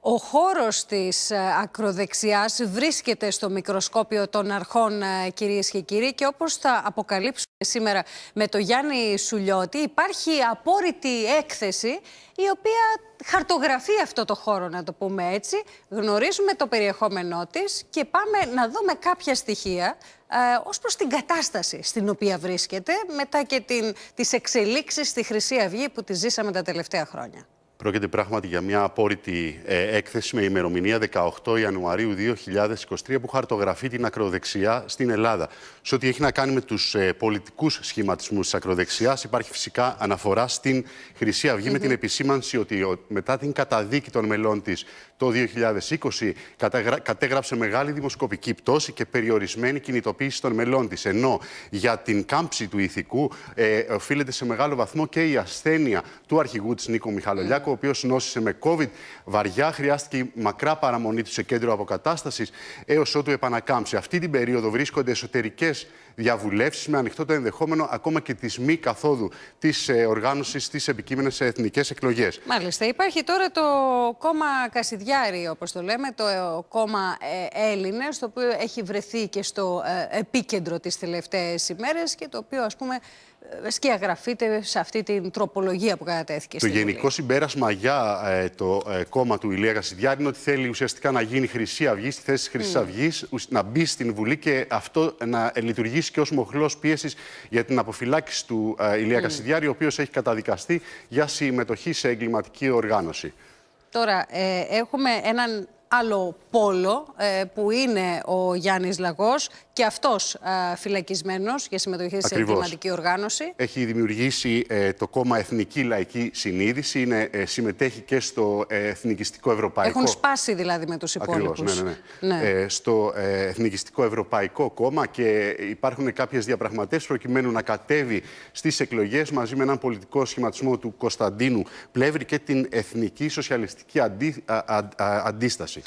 Ο χώρος της ε, ακροδεξιάς βρίσκεται στο μικροσκόπιο των αρχών ε, κυρίες και κύριοι και όπως θα αποκαλύψουμε σήμερα με τον Γιάννη Σουλιώτη υπάρχει απόρριτη έκθεση η οποία χαρτογραφεί αυτό το χώρο να το πούμε έτσι. Γνωρίζουμε το περιεχόμενό της και πάμε να δούμε κάποια στοιχεία ε, ως προς την κατάσταση στην οποία βρίσκεται μετά και την, τις εξελίξεις στη Χρυσή Αυγή που τη ζήσαμε τα τελευταία χρόνια. Πρόκειται πράγματι για μια απόρριτη ε, έκθεση με ημερομηνία 18 Ιανουαρίου 2023 που χαρτογραφεί την ακροδεξιά στην Ελλάδα. Σε ό,τι έχει να κάνει με τους ε, πολιτικούς σχηματισμούς της ακροδεξιάς υπάρχει φυσικά αναφορά στην Χρυσή Αυγή με την επισήμανση ότι μετά την καταδίκη των μελών της το 2020 κατέγραψε μεγάλη δημοσκοπική πτώση και περιορισμένη κινητοποίηση των μελών της. Ενώ για την κάμψη του ηθικού ε, οφείλεται σε μεγάλο βαθμό και η ασθένεια του αρχηγού της Νίκο Μιχαλολιάκου ο οποίος νόσησε με COVID βαριά, χρειάστηκε μακρά παραμονή του σε κέντρο αποκατάστασης έως ότου επανακάμψει. Αυτή την περίοδο βρίσκονται εσωτερικές διαβουλεύσεις με ανοιχτό το ενδεχόμενο ακόμα και της μη καθόδου της ε, οργάνωσης της επικείμενες εθνικές εκλογές. Μάλιστα. Υπάρχει τώρα το κόμμα Κασιδιάρη, όπως το λέμε, το ε, κόμμα ε, Έλληνες, το οποίο έχει βρεθεί και στο επίκεντρο τις τελευταίες ημέρες και το οποίο ας πούμε σκιαγραφείται σε αυτή την τροπολογία που κατατέθηκε. Το γενικό συμπέρασμα μαγιά για ε, το ε, κόμμα του Ηλία Κασιδιάρη είναι ότι θέλει ουσιαστικά να γίνει Χρυσή Αυγή, στη θέση της Χρυσής Αυγή, να μπει στην Βουλή και αυτό να λειτουργήσει και ως μοχλός πίεσης για την αποφυλάξη του ε, Ηλία Κασιδιάρη, ο οποίος έχει καταδικαστεί για συμμετοχή σε εγκληματική οργάνωση. Τώρα, ε, έχουμε έναν άλλο πόλο ε, που είναι ο Γιάννης Λαγός και αυτός ε, φυλακισμένος για συμμετοχή σε εγκληματική οργάνωση. Έχει δημιουργήσει ε, το κόμμα Εθνική Λαϊκή Συνείδηση, είναι, ε, συμμετέχει και στο Εθνικιστικό Ευρωπαϊκό. Έχουν σπάσει δηλαδή με τους υπόλοιπους. Ναι, ναι, ναι. ναι. στο Εθνικιστικό Ευρωπαϊκό Κόμμα και υπάρχουν κάποιες διαπραγματεύσεις προκειμένου να κατέβει στις εκλογές μαζί με έναν πολιτικό σχηματισμό του Κωνσταντίνου Πλεύρη και την Εθνική Σοσιαλιστική Αντίσταση.